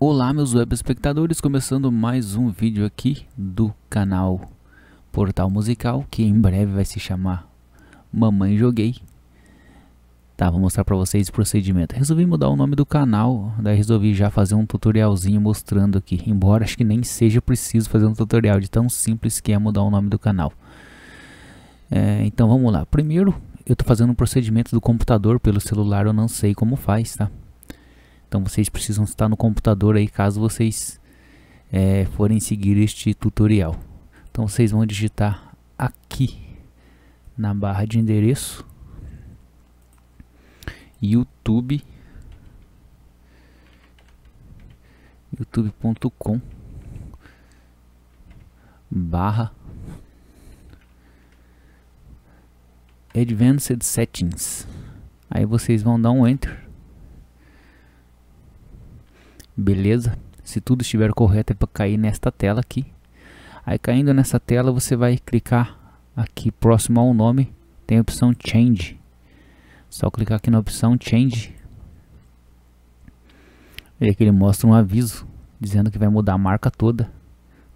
Olá meus web espectadores, começando mais um vídeo aqui do canal Portal Musical, que em breve vai se chamar Mamãe Joguei. Tá, vou mostrar para vocês o procedimento. Resolvi mudar o nome do canal, daí resolvi já fazer um tutorialzinho mostrando aqui, embora acho que nem seja preciso fazer um tutorial de tão simples que é mudar o nome do canal. É, então vamos lá, primeiro eu estou fazendo um procedimento do computador, pelo celular eu não sei como faz, tá? Então vocês precisam estar no computador aí caso vocês é, forem seguir este tutorial. Então vocês vão digitar aqui na barra de endereço YouTube youtube.com barra Advanced Settings aí vocês vão dar um Enter beleza? Se tudo estiver correto é para cair nesta tela aqui. Aí caindo nessa tela você vai clicar aqui próximo ao nome, tem a opção Change. Só clicar aqui na opção Change. E aqui ele mostra um aviso dizendo que vai mudar a marca toda.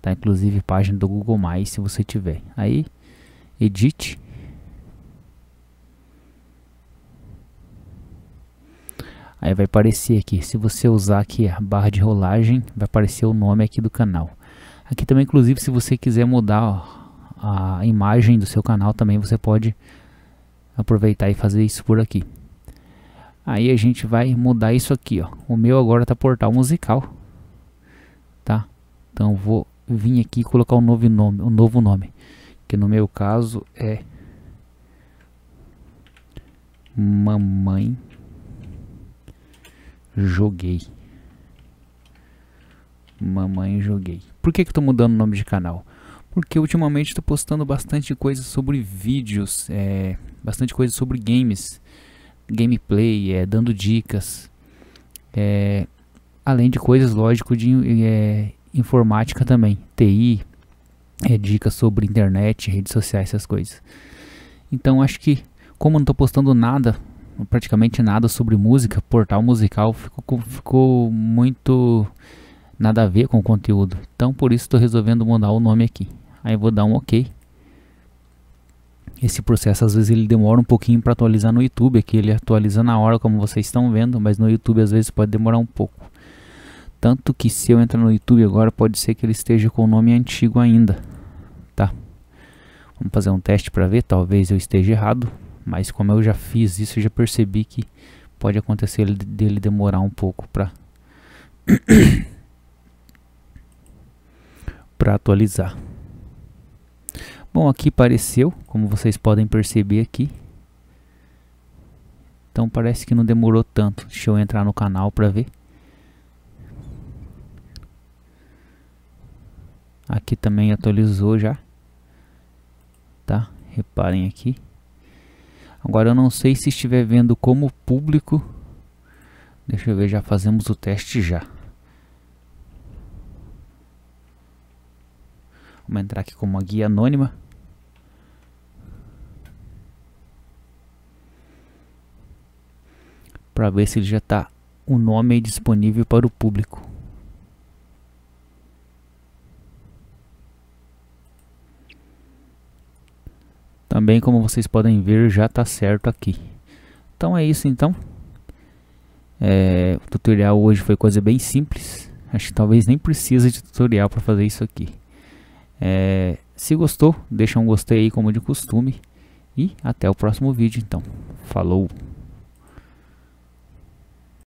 Tá? Inclusive página do Google Mais se você tiver. Aí edit Aí vai aparecer aqui, se você usar aqui a barra de rolagem, vai aparecer o nome aqui do canal. Aqui também, inclusive, se você quiser mudar ó, a imagem do seu canal, também você pode aproveitar e fazer isso por aqui. Aí a gente vai mudar isso aqui, ó. O meu agora está portal musical, tá? Então vou vir aqui e colocar um novo nome, um novo nome, que no meu caso é mamãe Joguei. Mamãe Joguei. Por que que eu tô mudando o nome de canal? Porque ultimamente estou postando bastante coisa sobre vídeos, é, bastante coisa sobre games, gameplay, é, dando dicas, é, além de coisas, lógico, de é, informática também, TI, é, dicas sobre internet, redes sociais, essas coisas. Então acho que, como não estou postando nada praticamente nada sobre música, portal musical, ficou, ficou muito nada a ver com o conteúdo. Então por isso estou resolvendo mudar o nome aqui. Aí vou dar um OK. Esse processo às vezes ele demora um pouquinho para atualizar no YouTube, aqui ele atualiza na hora como vocês estão vendo, mas no YouTube às vezes pode demorar um pouco. Tanto que se eu entrar no YouTube agora pode ser que ele esteja com o nome antigo ainda, tá? Vamos fazer um teste para ver, talvez eu esteja errado. Mas como eu já fiz isso, eu já percebi que pode acontecer dele demorar um pouco para para atualizar. Bom, aqui apareceu, como vocês podem perceber aqui. Então parece que não demorou tanto. Deixa eu entrar no canal para ver. Aqui também atualizou já. Tá? Reparem aqui. Agora eu não sei se estiver vendo como público. Deixa eu ver, já fazemos o teste já. Vamos entrar aqui como uma guia anônima. Para ver se ele já está o nome disponível para o público. Também como vocês podem ver já está certo aqui. Então é isso então. É, o tutorial hoje foi coisa bem simples. Acho que talvez nem precisa de tutorial para fazer isso aqui. É, se gostou, deixa um gostei aí como de costume. E até o próximo vídeo então. Falou!